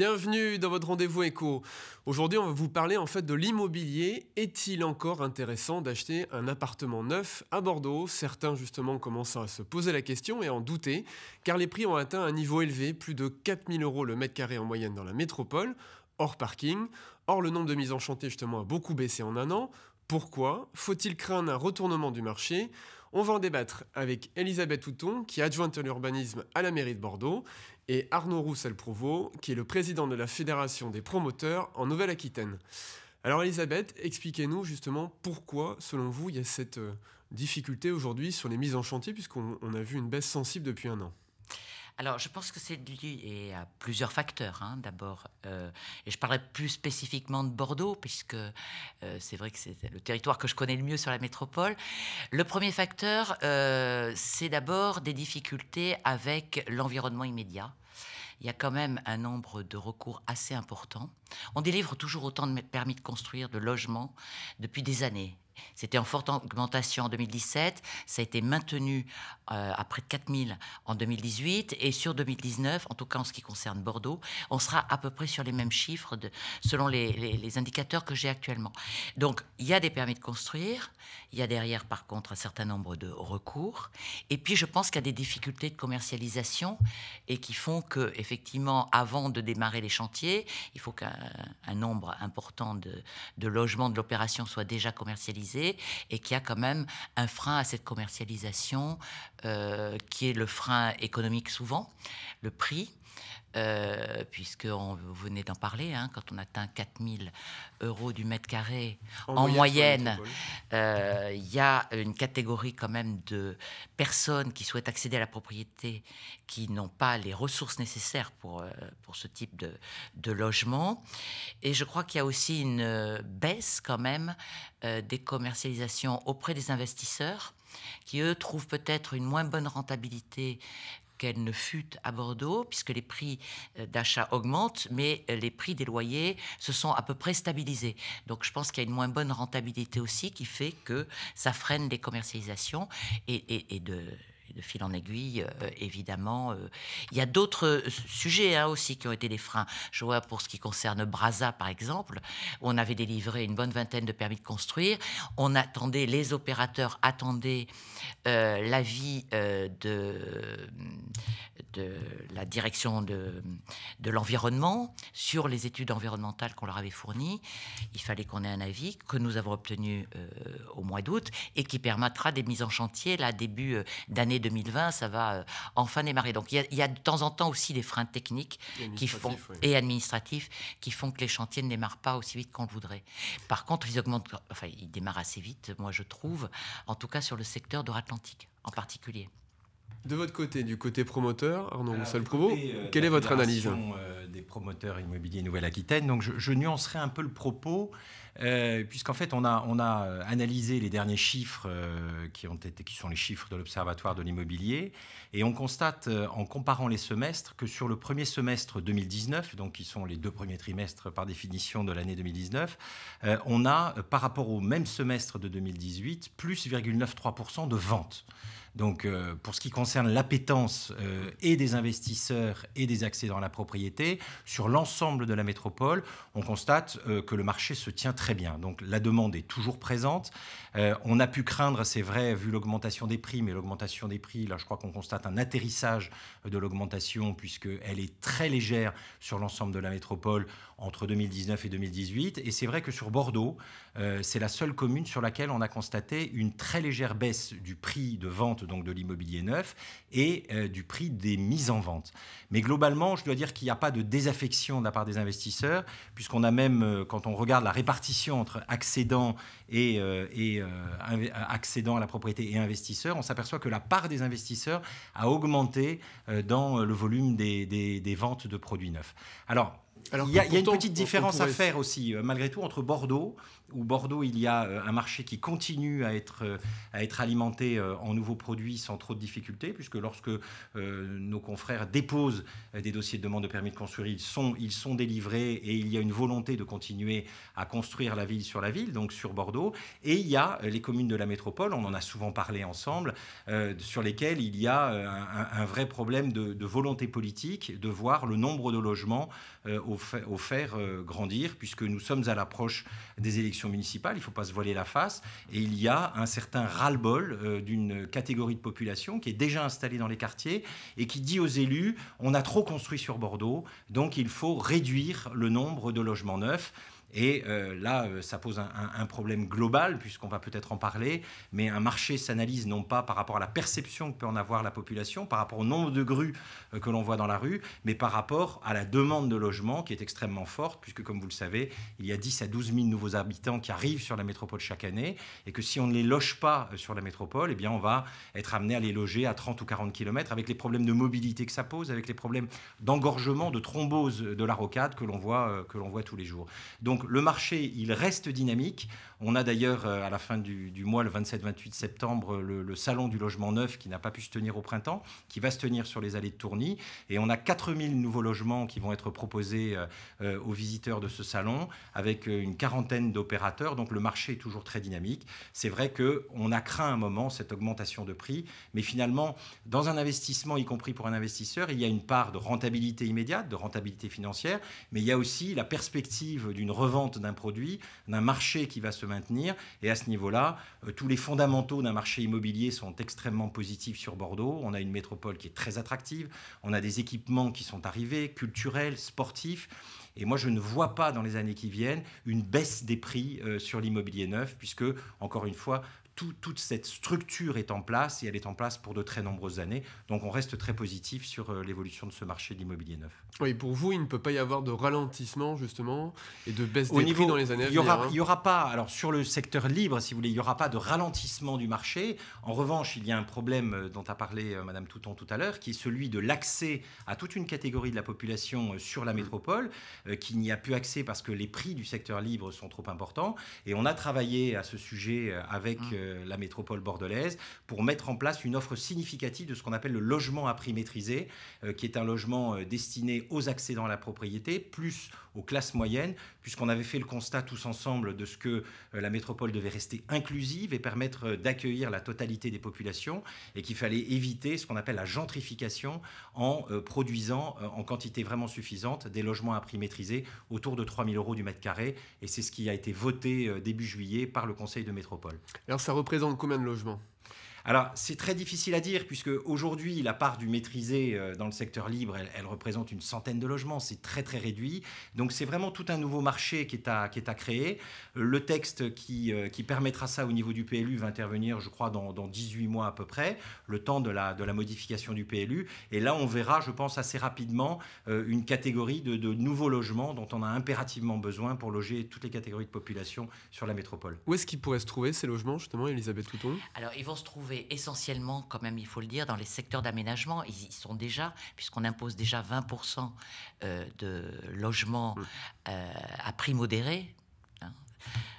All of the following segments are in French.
bienvenue dans votre rendez-vous éco. Aujourd'hui, on va vous parler en fait de l'immobilier. Est-il encore intéressant d'acheter un appartement neuf à Bordeaux Certains justement commencent à se poser la question et à en douter, car les prix ont atteint un niveau élevé, plus de 4000 euros le mètre carré en moyenne dans la métropole, hors parking. Or, le nombre de mises enchantées justement a beaucoup baissé en un an. Pourquoi Faut-il craindre un retournement du marché On va en débattre avec Elisabeth Houton, qui est adjointe à l'urbanisme à la mairie de Bordeaux et Arnaud Roussel-Provost, qui est le président de la Fédération des promoteurs en Nouvelle-Aquitaine. Alors Elisabeth, expliquez-nous justement pourquoi, selon vous, il y a cette euh, difficulté aujourd'hui sur les mises en chantier, puisqu'on a vu une baisse sensible depuis un an. Alors, je pense que c'est lié à plusieurs facteurs, hein, d'abord. Euh, et je parlerai plus spécifiquement de Bordeaux, puisque euh, c'est vrai que c'est le territoire que je connais le mieux sur la métropole. Le premier facteur, euh, c'est d'abord des difficultés avec l'environnement immédiat. Il y a quand même un nombre de recours assez important. On délivre toujours autant de permis de construire, de logements, depuis des années. C'était en forte augmentation en 2017, ça a été maintenu euh, à près de 4000 en 2018 et sur 2019, en tout cas en ce qui concerne Bordeaux, on sera à peu près sur les mêmes chiffres de, selon les, indicateurs que j'ai actuellement. Donc il y a des permis de construire, il y a derrière par contre un certain nombre de recours et puis je pense qu'il y a des difficultés de commercialisation et qui font que effectivement avant de démarrer les chantiers, il faut qu'un nombre important de, de logements de l'opération soit déjà commercialisé et qu'il y a quand même un frein à cette commercialisation euh, qui est le frein économique souvent, le prix. Euh, puisque on venait d'en parler, hein, quand on atteint 4000 euros du mètre carré en, moyenne, euh, il y a une catégorie quand même de personnes qui souhaitent accéder à la propriété qui n'ont pas les ressources nécessaires pour, euh, pour ce type de, logement. Et je crois qu'il y a aussi une baisse quand même des commercialisations auprès des investisseurs qui, eux, trouvent peut-être une moins bonne rentabilité qu'elle ne fut à Bordeaux, puisque les prix euh, d'achat augmentent, mais euh, les prix des loyers se sont à peu près stabilisés. Donc je pense qu'il y a une moins bonne rentabilité aussi qui fait que ça freine les commercialisations et de de fil en aiguille, euh, évidemment. Euh. il y a d'autres euh, sujets hein, aussi qui ont été des freins. Je vois pour ce qui concerne Brasa, par exemple, on avait délivré une bonne vingtaine de permis de construire. On attendait, les opérateurs attendaient l'avis de, de la direction de, de l'environnement sur les études environnementales qu'on leur avait fournies. Il fallait qu'on ait un avis que nous avons obtenu au mois d'août et qui permettra des mises en chantier là début d'année 2020, ça va euh, enfin démarrer. Donc il y, a, de temps en temps aussi des freins techniques qui font, et administratifs qui font que les chantiers ne démarrent pas aussi vite qu'on le voudrait. Par contre, ils augmentent, enfin ils démarrent assez vite, moi je trouve, en tout cas sur le secteur de l'Atlantique en particulier. De votre côté, du côté promoteur, Arnaud roussel euh, quelle est votre analyse euh, Des promoteurs immobiliers Nouvelle-Aquitaine. Donc, je, je, nuancerai un peu le propos. Euh, puisqu'en fait, on a, on a euh, analysé les derniers chiffres euh, qui, ont été, qui sont les chiffres de l'Observatoire de l'immobilier, et on constate en comparant les semestres que sur le premier semestre 2019, donc qui sont les deux premiers trimestres par définition de l'année 2019, on a, par rapport au même semestre de 2018, plus 0,93% de ventes. Donc, pour ce qui concerne l'appétence et des investisseurs et des accès dans la propriété, sur l'ensemble de la métropole, on constate que le marché se tient très bien. Donc la demande est toujours présente. Euh, on a pu craindre, c'est vrai, vu l'augmentation des prix, mais l'augmentation des prix, là je crois qu'on constate un atterrissage de l'augmentation puisqu'elle est très légère sur l'ensemble de la métropole entre 2019 et 2018. Et c'est vrai que sur Bordeaux, euh, c'est la seule commune sur laquelle on a constaté une très légère baisse du prix de vente donc de l'immobilier neuf et euh, du prix des mises en vente. Mais globalement, je dois dire qu'il n'y a pas de désaffection de la part des investisseurs puisqu'on a même, quand on regarde la répartition entre et, euh, euh, euh, accédant à la propriété et investisseur, on s'aperçoit que la part des investisseurs a augmenté dans le volume des, des ventes de produits neufs. Alors, il y a, une petite différence à faire aussi, euh, malgré tout, entre Bordeaux, où Bordeaux, il y a euh, un marché qui continue à être, euh, à être alimenté en nouveaux produits sans trop de difficultés, puisque lorsque nos confrères déposent des dossiers de demande de permis de construire, ils sont, ils sont délivrés et il y a une volonté de continuer à construire la ville sur la ville, donc sur Bordeaux. Et il y a les communes de la métropole, on en a souvent parlé ensemble, sur lesquelles il y a un, vrai problème de, de volonté politique de voir le nombre de logements euh, au, faire euh, grandir, puisque nous sommes à l'approche des élections municipales, il ne faut pas se voiler la face, et il y a un certain ras-le-bol euh, d'une catégorie de population qui est déjà installée dans les quartiers et qui dit aux élus, on a trop construit sur Bordeaux, donc il faut réduire le nombre de logements neufs. Et euh, là, euh, ça pose un, problème global, puisqu'on va peut-être en parler, mais un marché s'analyse non pas par rapport à la perception que peut en avoir la population, par rapport au nombre de grues euh, que l'on voit dans la rue, mais par rapport à la demande de logement qui est extrêmement forte, puisque comme vous le savez, il y a 10 à 12 000 nouveaux habitants qui arrivent sur la métropole chaque année, et que si on ne les loge pas sur la métropole, et eh bien on va être amené à les loger à 30 ou 40 km, avec les problèmes de mobilité que ça pose, avec les problèmes d'engorgement, de thrombose de la rocade que l'on voit, que l'on voit tous les jours. Donc le marché, il reste dynamique. On a d'ailleurs euh, à la fin du, mois, le 27-28 septembre, le, salon du logement neuf qui n'a pas pu se tenir au printemps, qui va se tenir sur les allées de Tourny. Et on a 4000 nouveaux logements qui vont être proposés euh, euh, aux visiteurs de ce salon, avec une quarantaine d'opérateurs. Donc le marché est toujours très dynamique. C'est vrai qu'on a craint un moment cette augmentation de prix, mais finalement, dans un investissement, y compris pour un investisseur, il y a une part de rentabilité immédiate, de rentabilité financière, mais il y a aussi la perspective d'une revente vente d'un produit, d'un marché qui va se maintenir. Et à ce niveau-là, euh, tous les fondamentaux d'un marché immobilier sont extrêmement positifs sur Bordeaux. On a une métropole qui est très attractive, on a des équipements qui sont arrivés, culturels, sportifs. Et moi, je ne vois pas dans les années qui viennent une baisse des prix euh, sur l'immobilier neuf, puisque, encore une fois, toute cette structure est en place et elle est en place pour de très nombreuses années. Donc on reste très positif sur euh, l'évolution de ce marché de l'immobilier neuf. Oui, pour vous, il ne peut pas y avoir de ralentissement justement et de baisse des prix dans les années à venir. Hein. Il n'y aura pas, alors sur le secteur libre, si vous voulez, il n'y aura pas de ralentissement du marché. En revanche, il y a un problème euh, dont a parlé euh, Madame Touton tout à l'heure, qui est celui de l'accès à toute une catégorie de la population sur la mm. métropole, qui n'y a plus accès parce que les prix du secteur libre sont trop importants. Et on a travaillé à ce sujet avec mm. Euh, la métropole bordelaise pour mettre en place une offre significative de ce qu'on appelle le logement à prix maîtrisé, euh, qui est un logement euh, destiné aux accédants à la propriété, plus aux classes moyennes, puisqu'on avait fait le constat tous ensemble de ce que la métropole devait rester inclusive et permettre d'accueillir la totalité des populations, et qu'il fallait éviter ce qu'on appelle la gentrification en produisant en quantité vraiment suffisante des logements à prix maîtrisé autour de 3000 euros du mètre carré, et c'est ce qui a été voté début juillet par le Conseil de métropole. Alors ça représente combien de logements alors, c'est très difficile à dire, puisque aujourd'hui, la part du maîtrisé euh, dans le secteur libre, elle, représente une centaine de logements. C'est très, très réduit. Donc, c'est vraiment tout un nouveau marché qui est à, qui est à créer. Le texte qui, euh, qui permettra ça au niveau du PLU va intervenir, je crois, dans, dans 18 mois à peu près, le temps de la, de la modification du PLU. Et là, on verra, je pense, assez rapidement euh, une catégorie de, de nouveaux logements dont on a impérativement besoin pour loger toutes les catégories de population sur la métropole. Où est-ce qu'ils pourraient se trouver ces logements, justement, Elisabeth Touton Alors, ils vont se trouver essentiellement, quand même, il faut le dire, dans les secteurs d'aménagement. Ils y sont déjà, puisqu'on impose déjà 20% euh, de logements mmh. euh, à prix modéré, hein,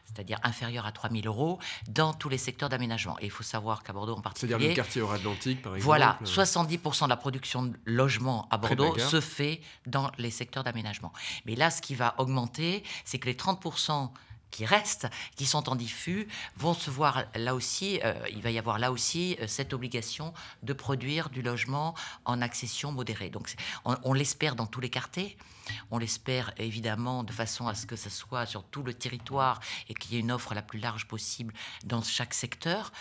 c'est-à-dire inférieur à 3000 euros, dans tous les secteurs d'aménagement. Et il faut savoir qu'à Bordeaux en particulier... cest le quartier Atlantique, par exemple Voilà, euh, 70% de la production de logements à Bordeaux se fait dans les secteurs d'aménagement. Mais là, ce qui va augmenter, c'est que les 30% qui restent, qui sont en diffus, vont se voir là aussi, euh, il va y avoir là aussi euh, cette obligation de produire du logement en accession modérée. Donc on, l'espère dans tous les quartiers, on l'espère évidemment de façon à ce que ce soit sur tout le territoire et qu'il y ait une offre la plus large possible dans chaque secteur.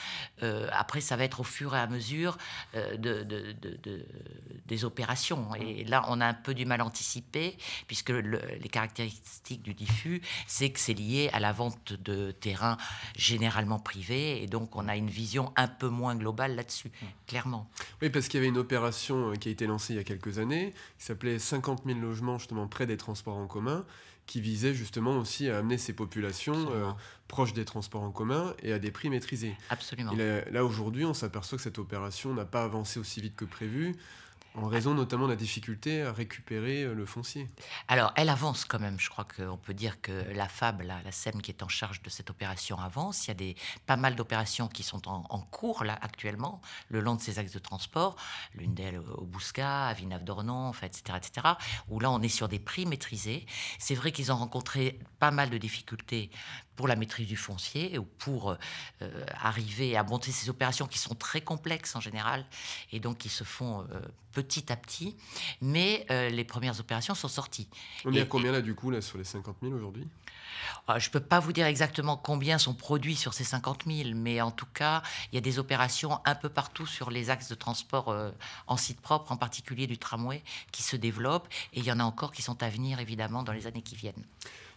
Euh, après, ça va être au fur et à mesure de, de, des opérations. Et mmh. là, on a un peu du mal à anticiper, puisque les caractéristiques du diffus, c'est que c'est lié à la vente de terrains généralement privés. Et donc, on a une vision un peu moins globale là-dessus, clairement. Oui, parce qu'il y avait une opération euh, qui a été lancée il y a quelques années, qui s'appelait 50 000 logements justement près des transports en commun qui visait justement aussi à amener ces populations euh, proches des transports en commun et à des prix maîtrisés. Absolument. là aujourd'hui, on s'aperçoit que cette opération n'a pas avancé aussi vite que prévu. En raison notamment de la difficulté à récupérer euh, le foncier. Alors, elle avance quand même. Je crois qu'on peut dire que la FAB, la, SEM qui est en charge de cette opération, avance. Il y a des, pas mal d'opérations qui sont en, cours là actuellement, le long de ces axes de transport. L'une d'elles au Bousca, à Villeneuve-d'Ornon, en fait, etc., etc. Où là, on est sur des prix maîtrisés. C'est vrai qu'ils ont rencontré pas mal de difficultés pour la maîtrise du foncier ou pour euh, euh, arriver à monter ces opérations qui sont très complexes en général et donc qui se font petit à petit, mais euh, les premières opérations sont sorties. On est à combien là du coup là, sur les 50 000 aujourd'hui euh, je ne peux pas vous dire exactement combien sont produits sur ces 50 000, mais en tout cas, il y a des opérations un peu partout sur les axes de transport euh, en site propre, en particulier du tramway, qui se développent. Et il y en a encore qui sont à venir, évidemment, dans les années qui viennent.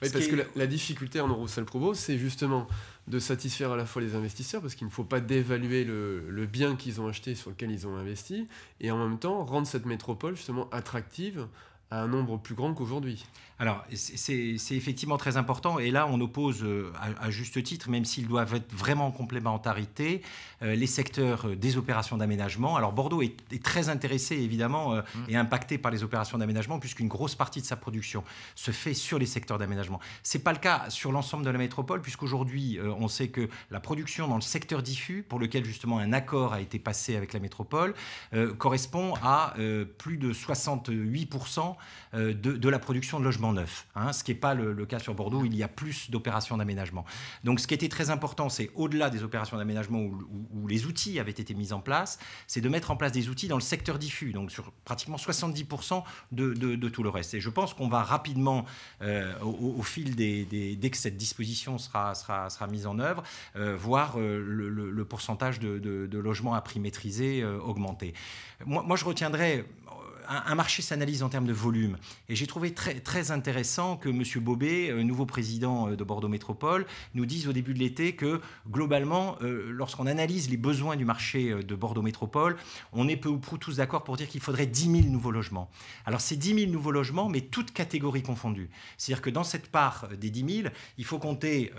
Oui, parce que la, difficulté en Roussel-Provo, c'est justement de satisfaire à la fois les investisseurs, parce qu'il ne faut pas dévaluer le, le bien qu'ils ont acheté, sur lequel ils ont investi, et en même temps rendre cette métropole justement attractive à un nombre plus grand qu'aujourd'hui. Alors, c'est effectivement très important. Et là, on oppose, euh, à, juste titre, même s'ils doivent être vraiment en complémentarité, euh, les secteurs euh, des opérations d'aménagement. Alors, Bordeaux est, très intéressé, évidemment, mm. et impacté par les opérations d'aménagement, puisqu'une grosse partie de sa production se fait sur les secteurs d'aménagement. Ce n'est pas le cas sur l'ensemble de la métropole, puisqu'aujourd'hui, on sait que la production dans le secteur diffus, pour lequel justement un accord a été passé avec la métropole, correspond à plus de 68% de, de la production de logements Hein, ce qui n'est pas le, cas sur Bordeaux il y a plus d'opérations d'aménagement. Donc ce qui était très important, c'est au-delà des opérations d'aménagement où, les outils avaient été mis en place, c'est de mettre en place des outils dans le secteur diffus, donc sur pratiquement 70% de, tout le reste. Et je pense qu'on va rapidement, euh, au, fil des, dès que cette disposition sera, sera, sera mise en œuvre, euh, voir euh, le, pourcentage de, logements à prix maîtrisé augmenter. Moi, moi, je retiendrai un, marché s'analyse en termes de volume. Et j'ai trouvé très, très intéressant que M. Bobet, euh, nouveau président euh, de Bordeaux Métropole, nous dise au début de l'été que globalement, euh, lorsqu'on analyse les besoins du marché de Bordeaux Métropole, on est peu ou prou tous d'accord pour dire qu'il faudrait 10 000 nouveaux logements. Alors c'est 10 000 nouveaux logements, mais toutes catégories confondues. C'est-à-dire que dans cette part des 10 000, il faut compter,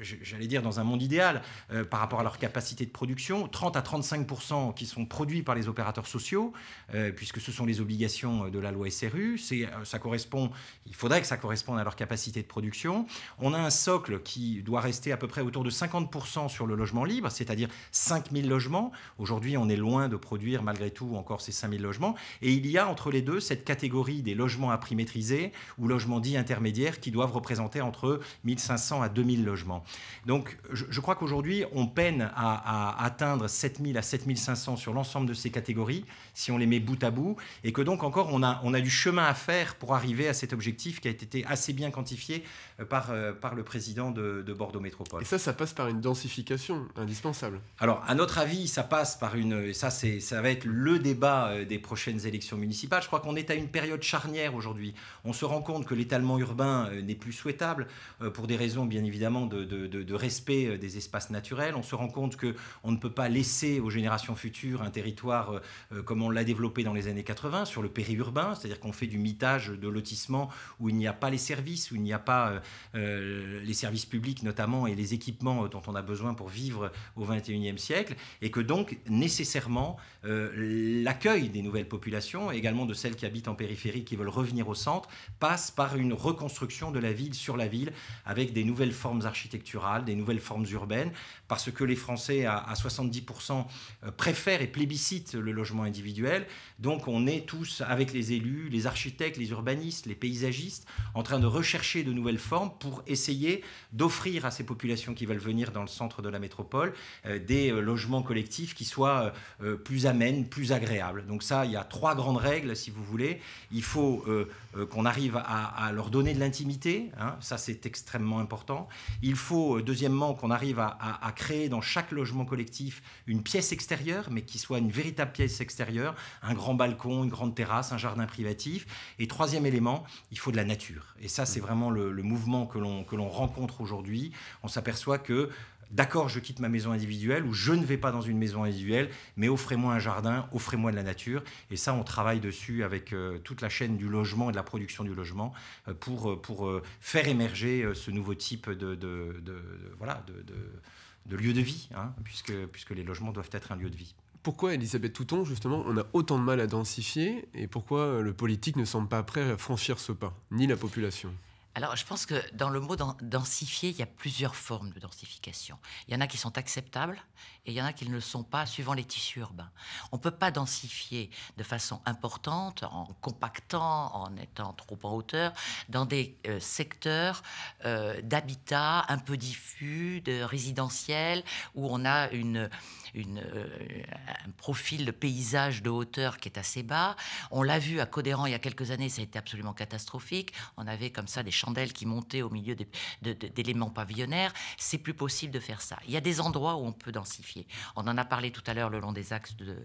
j'allais dire dans un monde idéal, par rapport à leur capacité de production, 30 à 35 qui sont produits par les opérateurs sociaux, puisque ce sont les obligations euh, de la loi SRU. Euh, ça correspond, il faudrait que ça corresponde à leur capacité de production. On a un socle qui doit rester à peu près autour de 50% sur le logement libre, c'est-à-dire 5000 logements. Aujourd'hui, on est loin de produire malgré tout encore ces 5000 logements. Et il y a entre les deux cette catégorie des logements à prix maîtrisé ou logements dits intermédiaires qui doivent représenter entre 1500 à 2000 logements. Donc je, crois qu'aujourd'hui, on peine à, à atteindre 7000 à 7500 sur l'ensemble de ces catégories si on les met bout à bout et que donc encore, on a du chemin à faire pour arriver à cet objectif qui a été assez bien quantifié euh, par, euh, par le président de, Bordeaux Métropole. Et ça, ça passe par une densification indispensable. Alors, à notre avis, ça passe par une. ça, c'est, ça va être le débat euh, des prochaines élections municipales. Je crois qu'on est à une période charnière aujourd'hui. On se rend compte que l'étalement urbain n'est plus souhaitable pour des raisons, bien évidemment, de, respect des espaces naturels. On se rend compte que on ne peut pas laisser aux générations futures un territoire comme on l'a développé dans les années 80 sur le périurbain, c'est-à-dire qu'on fait du mitage de lotissement où il n'y a pas les services, où il n'y a pas euh, les services publics notamment et les équipements euh, dont on a besoin pour vivre au XXIe siècle, et que donc nécessairement euh, l'accueil des nouvelles populations, également de celles qui habitent en périphérie, qui veulent revenir au centre, passe par une reconstruction de la ville sur la ville, avec des nouvelles formes architecturales, des nouvelles formes urbaines, parce que les Français à 70% préfèrent et plébiscitent le logement individuel. Donc on est tous avec les élus, les architectes, les urbanistes, les paysagistes, en train de rechercher de nouvelles formes pour essayer d'offrir à ces populations qui veulent venir dans le centre de la métropole euh, des euh, logements collectifs qui soient euh, plus amènes, plus agréables. Donc ça, il y a trois grandes règles, si vous voulez. Il faut qu'on arrive à, leur donner de l'intimité, hein, ça c'est extrêmement important. Il faut, deuxièmement, qu'on arrive à, créer dans chaque logement collectif une pièce extérieure, mais qui soit une véritable pièce extérieure, un grand balcon, une grande terrasse, un jardin privatif. Et troisième élément, il faut de la nature. Et ça, c'est mmh. vraiment le mouvement que l'on rencontre aujourd'hui, on s'aperçoit que d'accord, je quitte ma maison individuelle ou je ne vais pas dans une maison individuelle, mais offrez-moi un jardin, offrez-moi de la nature. Et ça, on travaille dessus avec euh, toute la chaîne du logement et de la production du logement euh, pour, euh, faire émerger ce nouveau type de, de, de, lieu de vie, hein, puisque, puisque les logements doivent être un lieu de vie. Pourquoi, Elisabeth Touton, justement, on a autant de mal à densifier et pourquoi le politique ne semble pas prêt à franchir ce pas, ni la population alors, je pense que dans le mot densifier, il y a plusieurs formes de densification. Il y en a qui sont acceptables et il y en a qui ne le sont pas, suivant les tissus urbains. On ne peut pas densifier de façon importante, en compactant, en étant trop en hauteur, dans des euh, secteurs euh, d'habitat un peu diffus, de résidentiel, où on a une, une, euh, un profil de paysage de hauteur qui est assez bas. On l'a vu à Codéran il y a quelques années, ça a été absolument catastrophique. On avait comme ça des chandelles qui montaient au milieu d'éléments pavillonnaires, c'est plus possible de faire ça. Il y a des endroits où on peut densifier. On en a parlé tout à l'heure le long des axes de,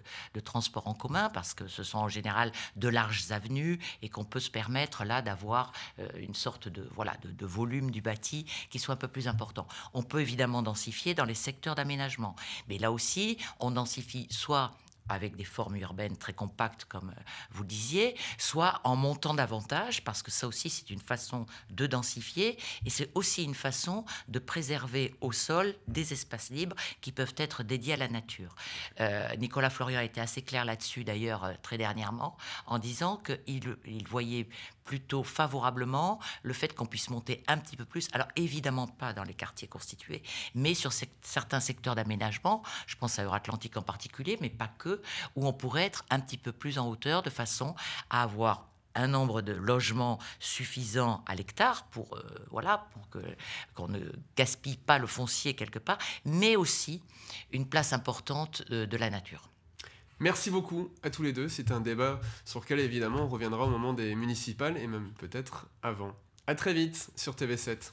transport en commun, parce que ce sont en général de larges avenues et qu'on peut se permettre là d'avoir euh, une sorte de, voilà, de volume du bâti qui soit un peu plus important. On peut évidemment densifier dans les secteurs d'aménagement, mais là aussi, on densifie soit avec des formes urbaines très compactes, comme euh, vous disiez, soit en montant davantage, parce que ça aussi c'est une façon de densifier, et c'est aussi une façon de préserver au sol des espaces libres qui peuvent être dédiés à la nature. Euh, Nicolas Florian était assez clair là-dessus d'ailleurs euh, très dernièrement, en disant qu'il voyait plutôt favorablement le fait qu'on puisse monter un petit peu plus. Alors évidemment pas dans les quartiers constitués, mais sur certains secteurs d'aménagement, je pense à Eure-Atlantique en particulier, mais pas que, où on pourrait être un petit peu plus en hauteur de façon à avoir un nombre de logements suffisant à l'hectare pour euh, voilà pour que qu'on ne gaspille pas le foncier quelque part, mais aussi une place importante euh, de la nature. Merci beaucoup à tous les deux. C'est un débat sur lequel, évidemment, on reviendra au moment des municipales et même peut-être avant. À très vite sur TV7.